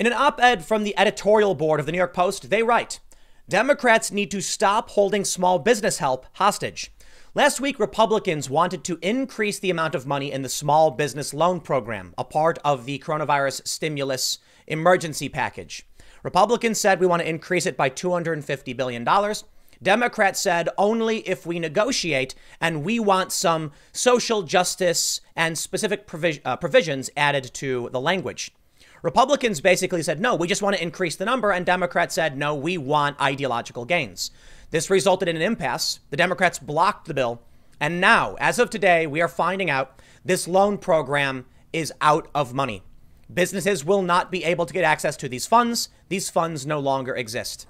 In an op ed from the editorial board of the New York Post, they write Democrats need to stop holding small business help hostage. Last week, Republicans wanted to increase the amount of money in the small business loan program, a part of the coronavirus stimulus emergency package. Republicans said we want to increase it by $250 billion. Democrats said only if we negotiate, and we want some social justice and specific provis- uh, provisions added to the language. Republicans basically said, no, we just want to increase the number. And Democrats said, no, we want ideological gains. This resulted in an impasse. The Democrats blocked the bill. And now, as of today, we are finding out this loan program is out of money. Businesses will not be able to get access to these funds. These funds no longer exist.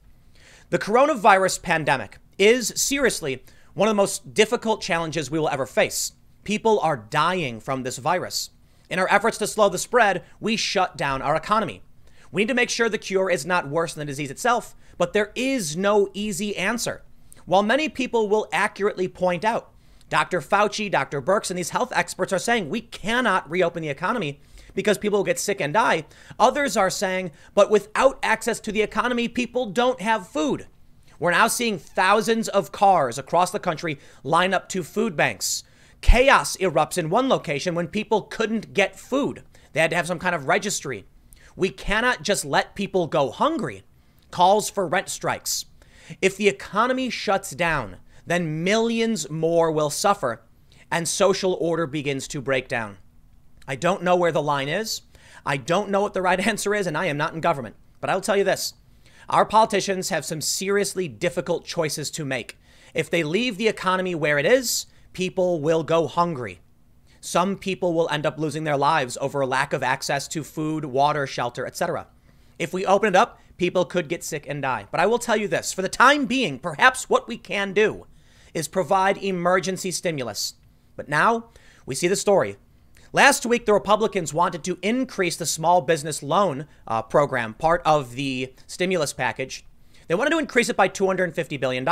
The coronavirus pandemic is seriously one of the most difficult challenges we will ever face. People are dying from this virus. In our efforts to slow the spread, we shut down our economy. We need to make sure the cure is not worse than the disease itself, but there is no easy answer. While many people will accurately point out, Dr. Fauci, Dr. Burks, and these health experts are saying we cannot reopen the economy because people will get sick and die. Others are saying, but without access to the economy, people don't have food. We're now seeing thousands of cars across the country line up to food banks Chaos erupts in one location when people couldn't get food. They had to have some kind of registry. We cannot just let people go hungry. Calls for rent strikes. If the economy shuts down, then millions more will suffer and social order begins to break down. I don't know where the line is. I don't know what the right answer is, and I am not in government. But I'll tell you this our politicians have some seriously difficult choices to make. If they leave the economy where it is, people will go hungry. Some people will end up losing their lives over a lack of access to food, water, shelter, etc. If we open it up, people could get sick and die. But I will tell you this for the time being, perhaps what we can do is provide emergency stimulus. But now we see the story. Last week, the Republicans wanted to increase the small business loan uh, program, part of the stimulus package. They wanted to increase it by $250 billion.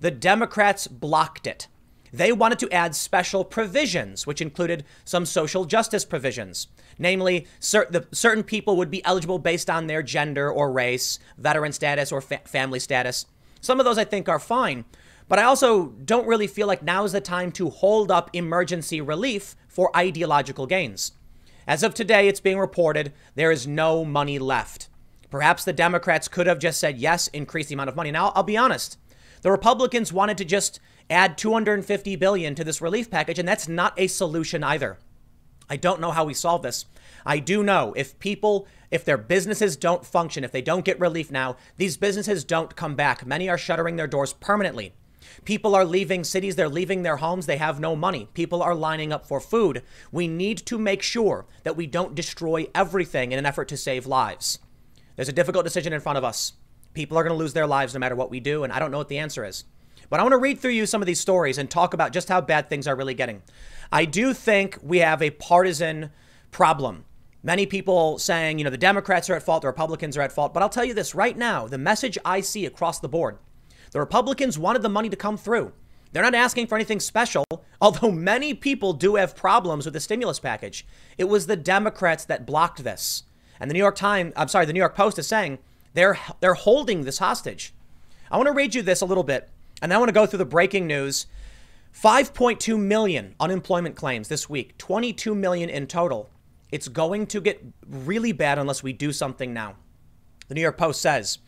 The Democrats blocked it. They wanted to add special provisions, which included some social justice provisions. Namely, cer- the, certain people would be eligible based on their gender or race, veteran status, or fa- family status. Some of those I think are fine. But I also don't really feel like now is the time to hold up emergency relief for ideological gains. As of today, it's being reported there is no money left. Perhaps the Democrats could have just said yes, increase the amount of money. Now, I'll be honest. The Republicans wanted to just Add 250 billion to this relief package, and that's not a solution either. I don't know how we solve this. I do know if people, if their businesses don't function, if they don't get relief now, these businesses don't come back. Many are shuttering their doors permanently. People are leaving cities, they're leaving their homes, they have no money. People are lining up for food. We need to make sure that we don't destroy everything in an effort to save lives. There's a difficult decision in front of us. People are going to lose their lives no matter what we do, and I don't know what the answer is. But I want to read through you some of these stories and talk about just how bad things are really getting. I do think we have a partisan problem. Many people saying, you know, the Democrats are at fault, the Republicans are at fault. But I'll tell you this right now the message I see across the board the Republicans wanted the money to come through. They're not asking for anything special, although many people do have problems with the stimulus package. It was the Democrats that blocked this. And the New York Times, I'm sorry, the New York Post is saying they're they're holding this hostage. I want to read you this a little bit and I want to go through the breaking news 5.2 million unemployment claims this week, 22 million in total. It's going to get really bad unless we do something now. The New York Post says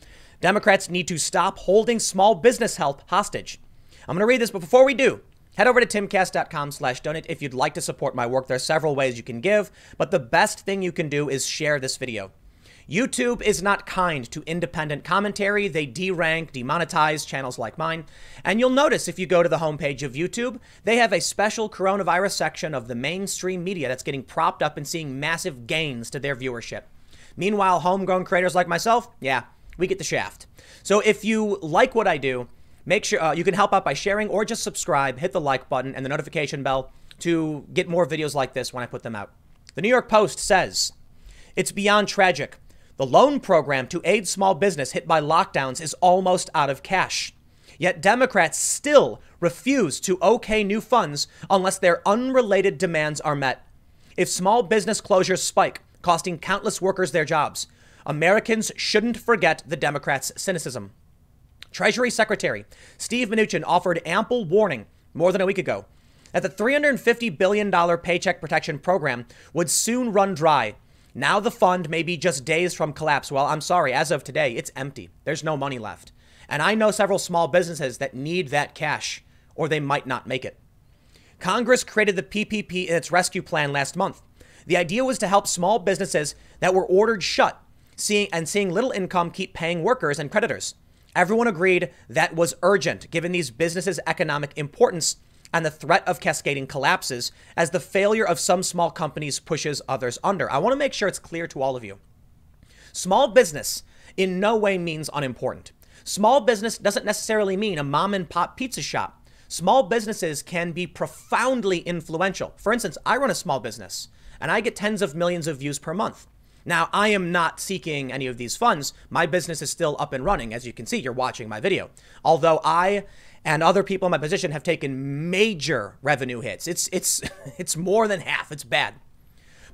Democrats need to stop holding small business help hostage. I'm going to read this, but before we do, head over to timcast.com slash donate if you'd like to support my work. There are several ways you can give, but the best thing you can do is share this video. YouTube is not kind to independent commentary. They derank, demonetize channels like mine. And you'll notice if you go to the homepage of YouTube, they have a special coronavirus section of the mainstream media that's getting propped up and seeing massive gains to their viewership. Meanwhile, homegrown creators like myself, yeah, we get the shaft. So if you like what I do, make sure uh, you can help out by sharing or just subscribe, hit the like button and the notification bell to get more videos like this when I put them out. The New York Post says, It's beyond tragic the loan program to aid small business hit by lockdowns is almost out of cash. Yet Democrats still refuse to okay new funds unless their unrelated demands are met. If small business closures spike, costing countless workers their jobs, Americans shouldn't forget the Democrats' cynicism. Treasury Secretary Steve Mnuchin offered ample warning more than a week ago that the $350 billion Paycheck Protection Program would soon run dry now the fund may be just days from collapse. Well, I'm sorry, as of today, it's empty. There's no money left. And I know several small businesses that need that cash or they might not make it. Congress created the PPP in its rescue plan last month. The idea was to help small businesses that were ordered shut seeing, and seeing little income keep paying workers and creditors. Everyone agreed that was urgent given these businesses' economic importance and the threat of cascading collapses as the failure of some small companies pushes others under. I want to make sure it's clear to all of you. Small business in no way means unimportant. Small business doesn't necessarily mean a mom and pop pizza shop. Small businesses can be profoundly influential. For instance, I run a small business and I get tens of millions of views per month. Now, I am not seeking any of these funds. My business is still up and running. As you can see, you're watching my video. Although I and other people in my position have taken major revenue hits. It's it's it's more than half. It's bad.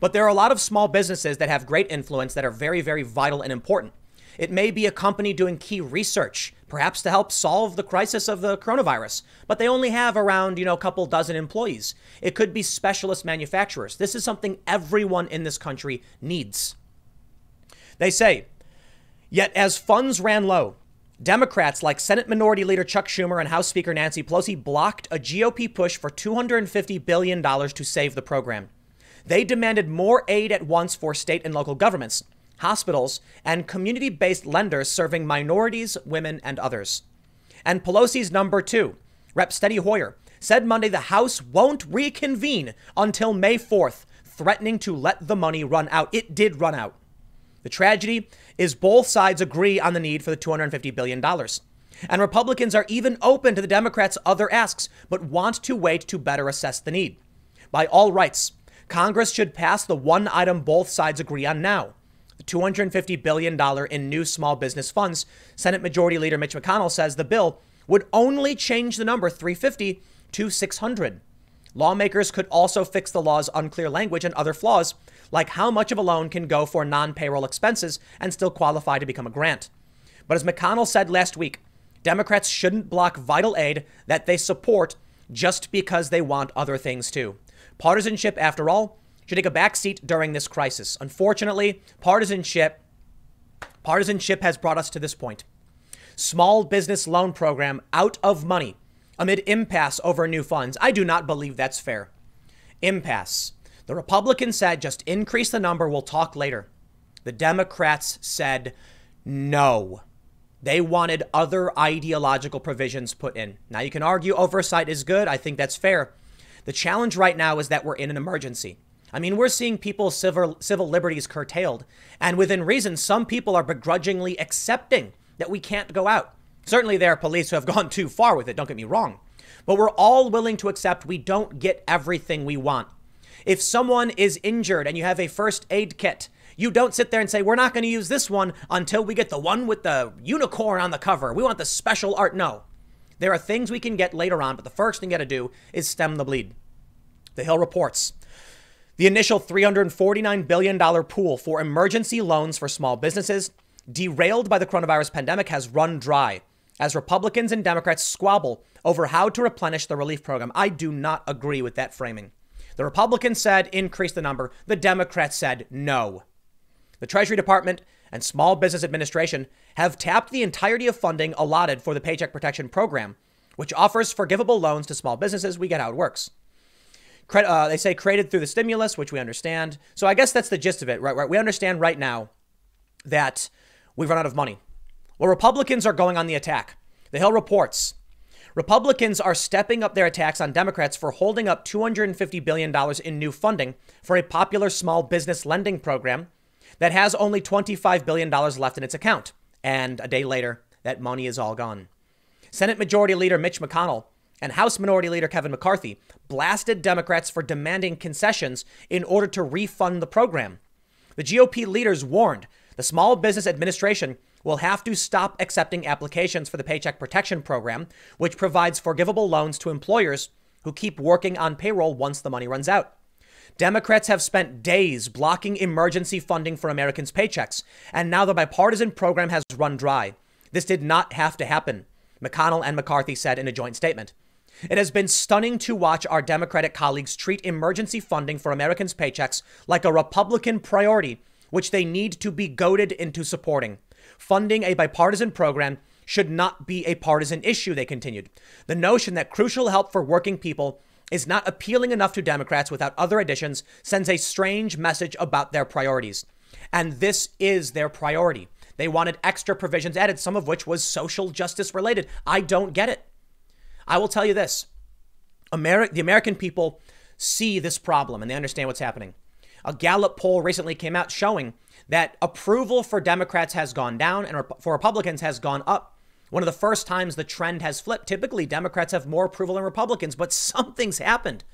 But there are a lot of small businesses that have great influence that are very very vital and important. It may be a company doing key research, perhaps to help solve the crisis of the coronavirus, but they only have around, you know, a couple dozen employees. It could be specialist manufacturers. This is something everyone in this country needs. They say, yet as funds ran low, Democrats like Senate Minority Leader Chuck Schumer and House Speaker Nancy Pelosi blocked a GOP push for $250 billion to save the program. They demanded more aid at once for state and local governments, hospitals, and community based lenders serving minorities, women, and others. And Pelosi's number two, Rep. Steny Hoyer, said Monday the House won't reconvene until May 4th, threatening to let the money run out. It did run out. The tragedy is both sides agree on the need for the $250 billion. And Republicans are even open to the Democrats' other asks, but want to wait to better assess the need. By all rights, Congress should pass the one item both sides agree on now the $250 billion in new small business funds. Senate Majority Leader Mitch McConnell says the bill would only change the number 350 to 600. Lawmakers could also fix the law's unclear language and other flaws, like how much of a loan can go for non payroll expenses and still qualify to become a grant. But as McConnell said last week, Democrats shouldn't block vital aid that they support just because they want other things too. Partisanship, after all, should take a backseat during this crisis. Unfortunately, partisanship partisanship has brought us to this point. Small business loan program out of money amid impasse over new funds. I do not believe that's fair. Impasse. The Republicans said just increase the number, we'll talk later. The Democrats said no. They wanted other ideological provisions put in. Now, you can argue oversight is good. I think that's fair. The challenge right now is that we're in an emergency. I mean, we're seeing people's civil, civil liberties curtailed. And within reason, some people are begrudgingly accepting that we can't go out. Certainly, there are police who have gone too far with it, don't get me wrong. But we're all willing to accept we don't get everything we want. If someone is injured and you have a first aid kit, you don't sit there and say, we're not going to use this one until we get the one with the unicorn on the cover. We want the special art. No. There are things we can get later on, but the first thing you got to do is stem the bleed. The Hill reports the initial $349 billion pool for emergency loans for small businesses, derailed by the coronavirus pandemic, has run dry as Republicans and Democrats squabble over how to replenish the relief program. I do not agree with that framing. The Republicans said increase the number, the Democrats said no. The Treasury Department and Small Business Administration have tapped the entirety of funding allotted for the Paycheck Protection Program, which offers forgivable loans to small businesses. We get how it works. Uh, they say created through the stimulus, which we understand. So I guess that's the gist of it, right? Right? We understand right now that we've run out of money. Well, Republicans are going on the attack. The Hill reports Republicans are stepping up their attacks on Democrats for holding up $250 billion in new funding for a popular small business lending program that has only $25 billion left in its account. And a day later, that money is all gone. Senate Majority Leader Mitch McConnell and House Minority Leader Kevin McCarthy blasted Democrats for demanding concessions in order to refund the program. The GOP leaders warned the Small Business Administration will have to stop accepting applications for the Paycheck Protection Program, which provides forgivable loans to employers who keep working on payroll once the money runs out. Democrats have spent days blocking emergency funding for Americans' paychecks, and now the bipartisan program has run dry. This did not have to happen, McConnell and McCarthy said in a joint statement. It has been stunning to watch our Democratic colleagues treat emergency funding for Americans' paychecks like a Republican priority which they need to be goaded into supporting. Funding a bipartisan program should not be a partisan issue, they continued. The notion that crucial help for working people is not appealing enough to Democrats without other additions sends a strange message about their priorities. And this is their priority. They wanted extra provisions added, some of which was social justice related. I don't get it. I will tell you this Ameri- the American people see this problem and they understand what's happening. A Gallup poll recently came out showing that approval for Democrats has gone down and for Republicans has gone up. One of the first times the trend has flipped. Typically, Democrats have more approval than Republicans, but something's happened.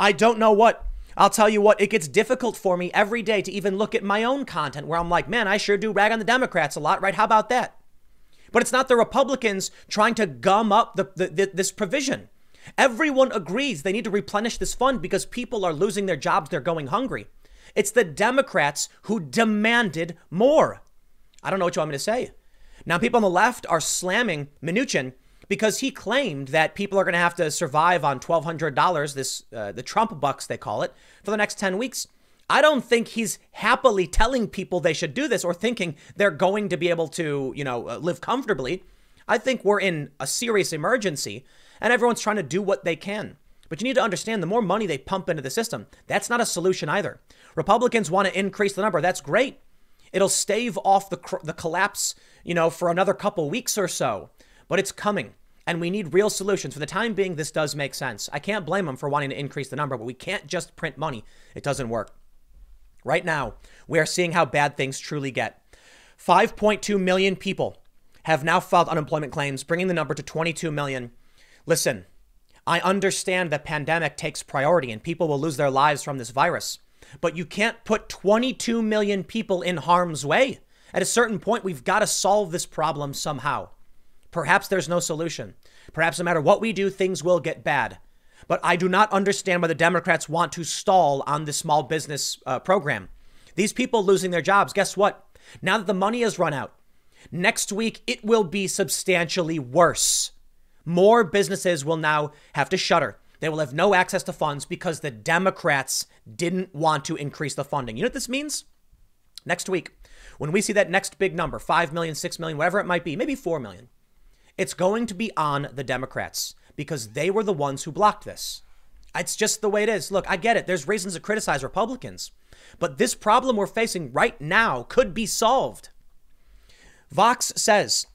I don't know what. I'll tell you what, it gets difficult for me every day to even look at my own content where I'm like, man, I sure do rag on the Democrats a lot, right? How about that? But it's not the Republicans trying to gum up the, the, the, this provision. Everyone agrees they need to replenish this fund because people are losing their jobs, they're going hungry. It's the Democrats who demanded more. I don't know what you want me to say. Now, people on the left are slamming Mnuchin because he claimed that people are going to have to survive on $1,200, this uh, the Trump bucks they call it, for the next 10 weeks. I don't think he's happily telling people they should do this or thinking they're going to be able to, you know, uh, live comfortably. I think we're in a serious emergency and everyone's trying to do what they can. But you need to understand the more money they pump into the system, that's not a solution either. Republicans want to increase the number. That's great. It'll stave off the, the collapse, you know, for another couple weeks or so, but it's coming. And we need real solutions. For the time being, this does make sense. I can't blame them for wanting to increase the number, but we can't just print money. It doesn't work. Right now, we are seeing how bad things truly get. 5.2 million people have now filed unemployment claims, bringing the number to 22 million. Listen, I understand the pandemic takes priority and people will lose their lives from this virus but you can't put 22 million people in harm's way. At a certain point, we've got to solve this problem somehow. Perhaps there's no solution. Perhaps no matter what we do, things will get bad. But I do not understand why the Democrats want to stall on this small business uh, program. These people losing their jobs, guess what? Now that the money has run out, next week it will be substantially worse. More businesses will now have to shutter. They will have no access to funds because the Democrats didn't want to increase the funding. You know what this means? Next week, when we see that next big number, 5 million, 6 million, whatever it might be, maybe 4 million, it's going to be on the Democrats because they were the ones who blocked this. It's just the way it is. Look, I get it. There's reasons to criticize Republicans, but this problem we're facing right now could be solved. Vox says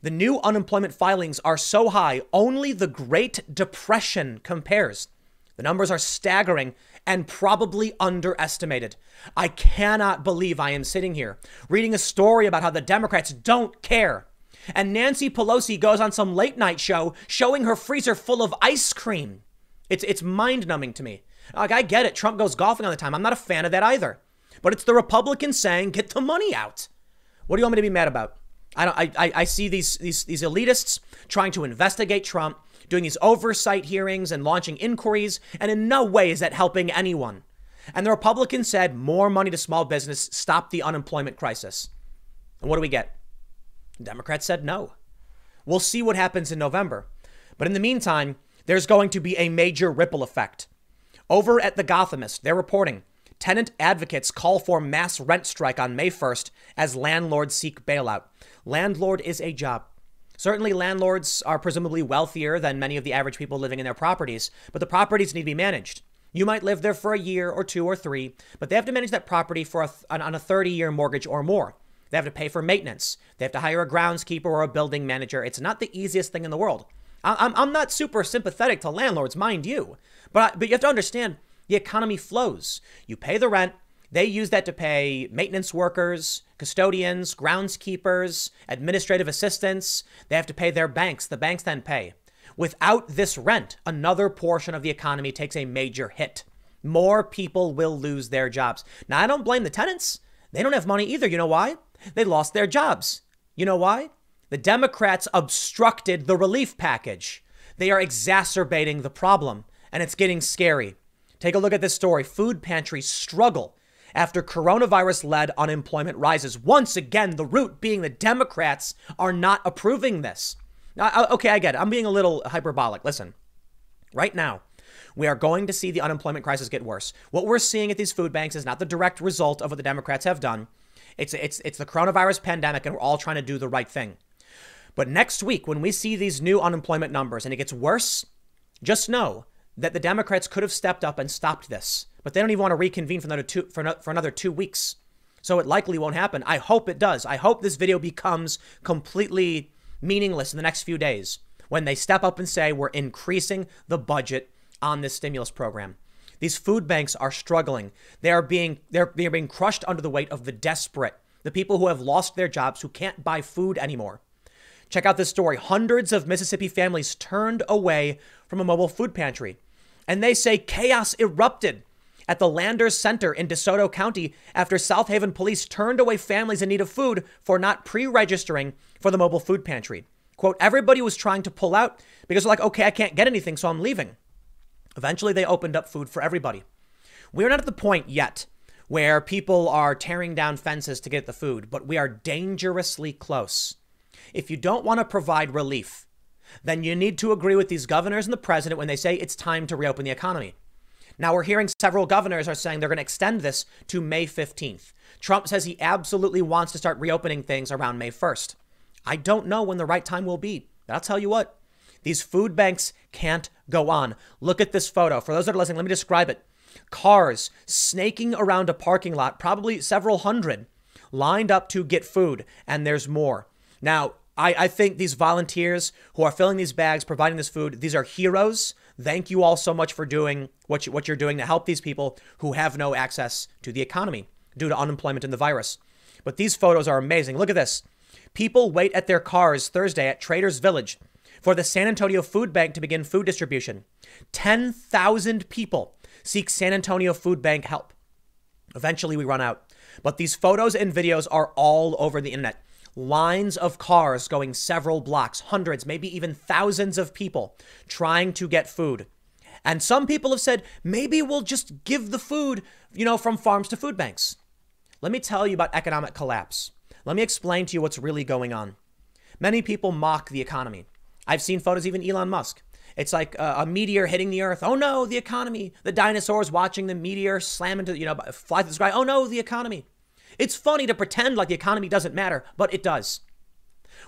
the new unemployment filings are so high, only the Great Depression compares. The numbers are staggering and probably underestimated. I cannot believe I am sitting here reading a story about how the Democrats don't care. And Nancy Pelosi goes on some late night show showing her freezer full of ice cream. It's, it's mind numbing to me. Like, I get it. Trump goes golfing all the time. I'm not a fan of that either. But it's the Republicans saying, get the money out. What do you want me to be mad about? I don't. I, I, see these these these elitists trying to investigate Trump, doing these oversight hearings and launching inquiries, and in no way is that helping anyone. And the Republicans said more money to small business, stop the unemployment crisis. And what do we get? The Democrats said no. We'll see what happens in November. But in the meantime, there's going to be a major ripple effect. Over at the Gothamist, they're reporting Tenant advocates call for mass rent strike on May 1st as landlords seek bailout. Landlord is a job. Certainly, landlords are presumably wealthier than many of the average people living in their properties, but the properties need to be managed. You might live there for a year or two or three, but they have to manage that property for a th- on a 30 year mortgage or more. They have to pay for maintenance. They have to hire a groundskeeper or a building manager. It's not the easiest thing in the world. I- I'm, not super sympathetic to landlords, mind you, but, I- but you have to understand the economy flows. You pay the rent, they use that to pay maintenance workers, custodians, groundskeepers, administrative assistants. They have to pay their banks. The banks then pay. Without this rent, another portion of the economy takes a major hit. More people will lose their jobs. Now, I don't blame the tenants. They don't have money either. You know why? They lost their jobs. You know why? The Democrats obstructed the relief package. They are exacerbating the problem, and it's getting scary. Take a look at this story. Food pantries struggle after coronavirus led unemployment rises. Once again, the root being the Democrats are not approving this. okay, I get it. I'm being a little hyperbolic. Listen, right now, we are going to see the unemployment crisis get worse. What we're seeing at these food banks is not the direct result of what the Democrats have done. It's, it's, it's the coronavirus pandemic, and we're all trying to do the right thing. But next week, when we see these new unemployment numbers and it gets worse, just know that the Democrats could have stepped up and stopped this, but they don't even want to reconvene for another two for, no, for another two weeks. So it likely won't happen. I hope it does. I hope this video becomes completely meaningless in the next few days when they step up and say we're increasing the budget on this stimulus program. These food banks are struggling. They are being they're they're being crushed under the weight of the desperate, the people who have lost their jobs, who can't buy food anymore. Check out this story. Hundreds of Mississippi families turned away from a mobile food pantry and they say chaos erupted at the Landers Center in DeSoto County after South Haven police turned away families in need of food for not pre registering for the mobile food pantry. Quote, everybody was trying to pull out because they're like, okay, I can't get anything, so I'm leaving. Eventually, they opened up food for everybody. We're not at the point yet where people are tearing down fences to get the food, but we are dangerously close. If you don't want to provide relief, then you need to agree with these governors and the president when they say it's time to reopen the economy. Now, we're hearing several governors are saying they're going to extend this to May 15th. Trump says he absolutely wants to start reopening things around May 1st. I don't know when the right time will be, but I'll tell you what, these food banks can't go on. Look at this photo. For those that are listening, let me describe it. Cars snaking around a parking lot, probably several hundred, lined up to get food, and there's more. Now, I, I think these volunteers who are filling these bags, providing this food, these are heroes. Thank you all so much for doing what, you, what you're doing to help these people who have no access to the economy due to unemployment and the virus. But these photos are amazing. Look at this. People wait at their cars Thursday at Traders Village for the San Antonio Food Bank to begin food distribution. 10,000 people seek San Antonio Food Bank help. Eventually, we run out. But these photos and videos are all over the internet lines of cars going several blocks, hundreds, maybe even thousands of people trying to get food. And some people have said, maybe we'll just give the food, you know, from farms to food banks. Let me tell you about economic collapse. Let me explain to you what's really going on. Many people mock the economy. I've seen photos, even Elon Musk. It's like a, meteor hitting the earth. Oh no, the economy. The dinosaurs watching the meteor slam into, you know, fly through the sky. Oh no, the economy. It's funny to pretend like the economy doesn't matter, but it does.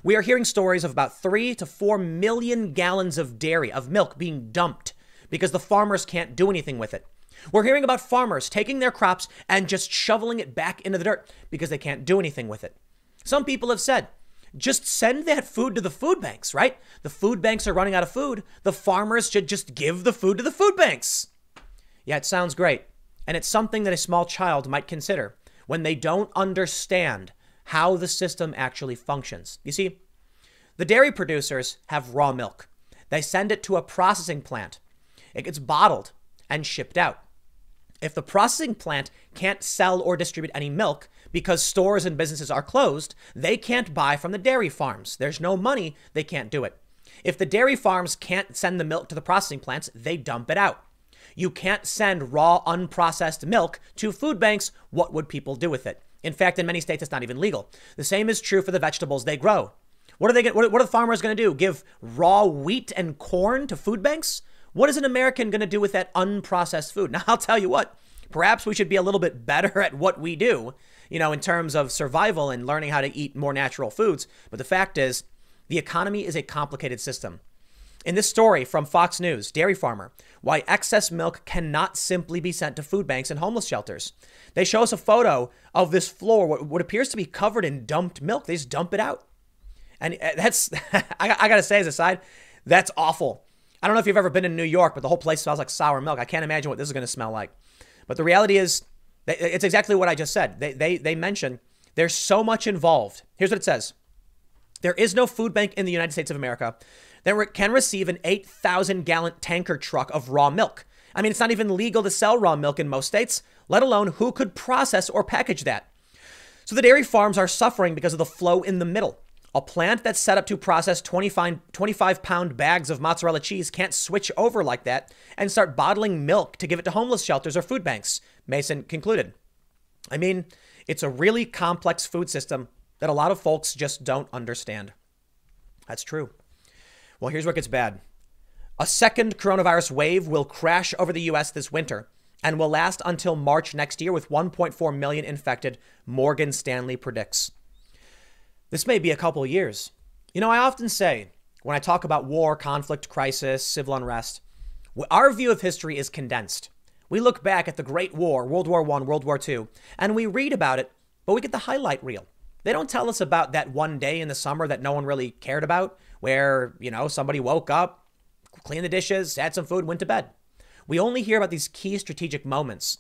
We are hearing stories of about three to four million gallons of dairy, of milk being dumped because the farmers can't do anything with it. We're hearing about farmers taking their crops and just shoveling it back into the dirt because they can't do anything with it. Some people have said, just send that food to the food banks, right? The food banks are running out of food. The farmers should just give the food to the food banks. Yeah, it sounds great. And it's something that a small child might consider when they don't understand how the system actually functions. You see, the dairy producers have raw milk. They send it to a processing plant. It gets bottled and shipped out. If the processing plant can't sell or distribute any milk because stores and businesses are closed, they can't buy from the dairy farms. There's no money, they can't do it. If the dairy farms can't send the milk to the processing plants, they dump it out. You can't send raw, unprocessed milk to food banks. What would people do with it? In fact, in many states, it's not even legal. The same is true for the vegetables they grow. What are they? What are the farmers going to do? Give raw wheat and corn to food banks? What is an American going to do with that unprocessed food? Now, I'll tell you what. Perhaps we should be a little bit better at what we do, you know, in terms of survival and learning how to eat more natural foods. But the fact is, the economy is a complicated system. In this story from Fox News, dairy farmer, why excess milk cannot simply be sent to food banks and homeless shelters. They show us a photo of this floor, what, what appears to be covered in dumped milk. They just dump it out. And uh, that's, I, I gotta say, as a side, that's awful. I don't know if you've ever been in New York, but the whole place smells like sour milk. I can't imagine what this is gonna smell like. But the reality is, it's exactly what I just said. They, they, they mention there's so much involved. Here's what it says. There is no food bank in the United States of America that re- can receive an 8,000 gallon tanker truck of raw milk. I mean, it's not even legal to sell raw milk in most states, let alone who could process or package that. So the dairy farms are suffering because of the flow in the middle. A plant that's set up to process 25, 25 pound bags of mozzarella cheese can't switch over like that and start bottling milk to give it to homeless shelters or food banks, Mason concluded. I mean, it's a really complex food system that a lot of folks just don't understand. That's true. Well, here's where it gets bad. A second coronavirus wave will crash over the US this winter and will last until March next year with 1.4 million infected, Morgan Stanley predicts. This may be a couple years. You know, I often say when I talk about war, conflict, crisis, civil unrest, our view of history is condensed. We look back at the Great War, World War I, World War II, and we read about it, but we get the highlight reel. They don't tell us about that one day in the summer that no one really cared about where, you know, somebody woke up, cleaned the dishes, had some food, went to bed. We only hear about these key strategic moments.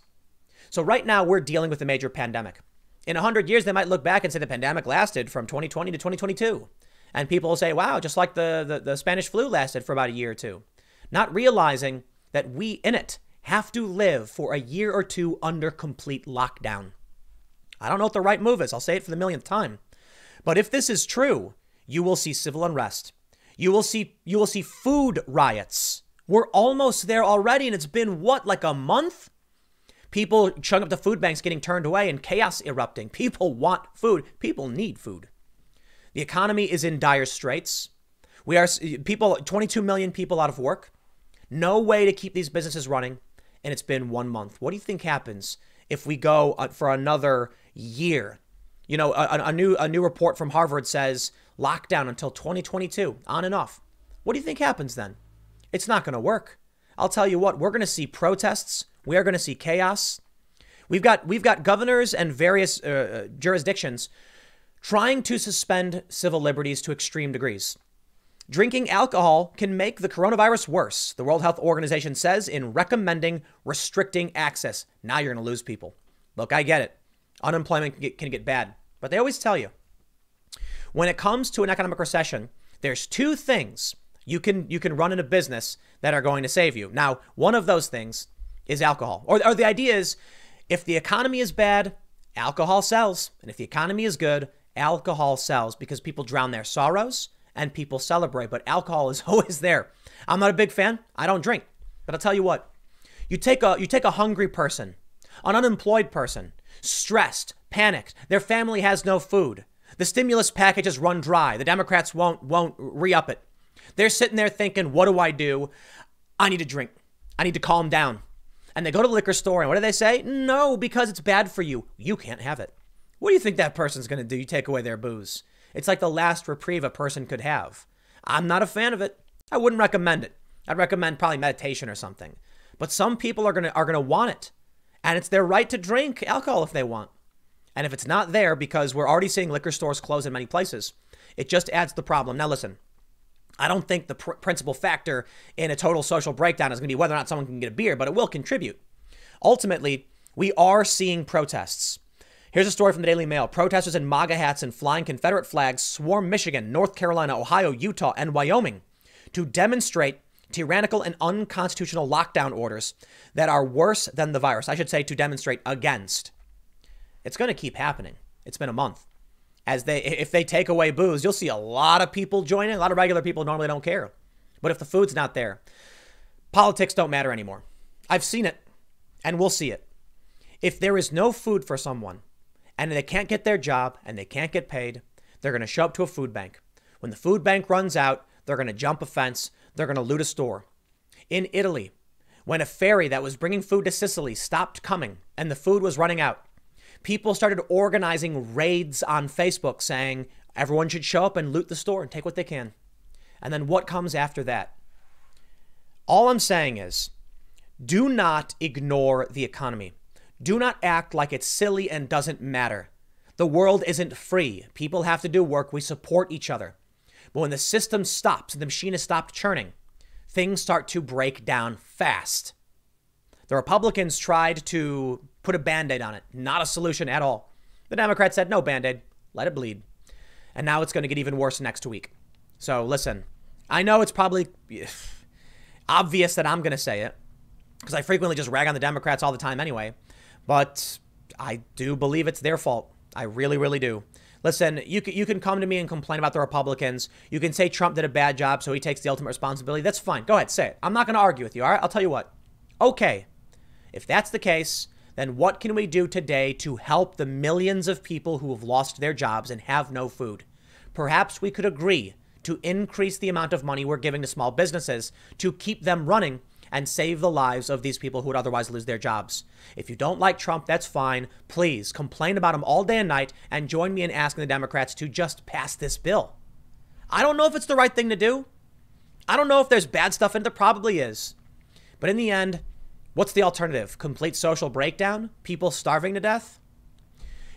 So right now we're dealing with a major pandemic. In 100 years, they might look back and say the pandemic lasted from 2020 to 2022. And people will say, wow, just like the, the, the Spanish flu lasted for about a year or two. Not realizing that we in it have to live for a year or two under complete lockdown. I don't know what the right move is. I'll say it for the millionth time. But if this is true, you will see civil unrest. You will see you will see food riots. We're almost there already and it's been what like a month? People chugging up the food banks getting turned away and chaos erupting. People want food. People need food. The economy is in dire straits. We are people 22 million people out of work. No way to keep these businesses running and it's been 1 month. What do you think happens if we go uh, for another year? You know, a, a, new a new report from Harvard says lockdown until 2022, on and off. What do you think happens then? It's not going to work. I'll tell you what, we're going to see protests. We are going to see chaos. We've got we've got governors and various uh, uh, jurisdictions trying to suspend civil liberties to extreme degrees. Drinking alcohol can make the coronavirus worse, the World Health Organization says in recommending restricting access. Now you're going to lose people. Look, I get it. Unemployment can get, can get bad, but they always tell you when it comes to an economic recession, there's two things you can you can run in a business that are going to save you. Now, one of those things is alcohol. Or, or the idea is if the economy is bad, alcohol sells. And if the economy is good, alcohol sells because people drown their sorrows and people celebrate. But alcohol is always there. I'm not a big fan. I don't drink. But I'll tell you what, you take a you take a hungry person, an unemployed person, stressed, panicked, their family has no food. The stimulus package has run dry. The Democrats won't won't re-up it. They're sitting there thinking, "What do I do? I need to drink. I need to calm down." And they go to the liquor store and what do they say? "No, because it's bad for you. You can't have it." What do you think that person's going to do? You take away their booze. It's like the last reprieve a person could have. I'm not a fan of it. I wouldn't recommend it. I'd recommend probably meditation or something. But some people are going to are going to want it. And it's their right to drink alcohol if they want. And if it's not there, because we're already seeing liquor stores close in many places, it just adds the problem. Now, listen, I don't think the pr- principal factor in a total social breakdown is going to be whether or not someone can get a beer, but it will contribute. Ultimately, we are seeing protests. Here's a story from the Daily Mail. Protesters in MAGA hats and flying Confederate flags swarm Michigan, North Carolina, Ohio, Utah, and Wyoming to demonstrate tyrannical and unconstitutional lockdown orders that are worse than the virus. I should say, to demonstrate against. It's going to keep happening. It's been a month. As they, if they take away booze, you'll see a lot of people joining. A lot of regular people normally don't care. But if the food's not there, politics don't matter anymore. I've seen it, and we'll see it. If there is no food for someone, and they can't get their job and they can't get paid, they're going to show up to a food bank. When the food bank runs out, they're going to jump a fence. They're going to loot a store. In Italy, when a ferry that was bringing food to Sicily stopped coming and the food was running out, people started organizing raids on Facebook saying everyone should show up and loot the store and take what they can. And then what comes after that? All I'm saying is do not ignore the economy. Do not act like it's silly and doesn't matter. The world isn't free. People have to do work. We support each other. But when the system stops and the machine has stopped churning, things start to break down fast. The Republicans tried to Put a band aid on it. Not a solution at all. The Democrats said, no band aid, let it bleed. And now it's going to get even worse next week. So listen, I know it's probably obvious that I'm going to say it because I frequently just rag on the Democrats all the time anyway, but I do believe it's their fault. I really, really do. Listen, you can, you can come to me and complain about the Republicans. You can say Trump did a bad job, so he takes the ultimate responsibility. That's fine. Go ahead, say it. I'm not going to argue with you, all right? I'll tell you what. Okay. If that's the case, then what can we do today to help the millions of people who have lost their jobs and have no food? Perhaps we could agree to increase the amount of money we're giving to small businesses to keep them running and save the lives of these people who would otherwise lose their jobs. If you don't like Trump, that's fine. Please complain about him all day and night and join me in asking the Democrats to just pass this bill. I don't know if it's the right thing to do. I don't know if there's bad stuff in it. There probably is. But in the end, What's the alternative? Complete social breakdown? People starving to death?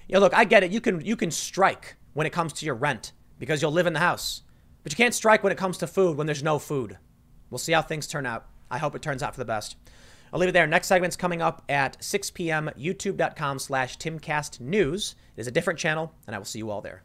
You know, look, I get it. You can you can strike when it comes to your rent because you'll live in the house. But you can't strike when it comes to food when there's no food. We'll see how things turn out. I hope it turns out for the best. I'll leave it there. Next segment's coming up at 6 p.m. youtube.com slash timcastnews. It is a different channel, and I will see you all there.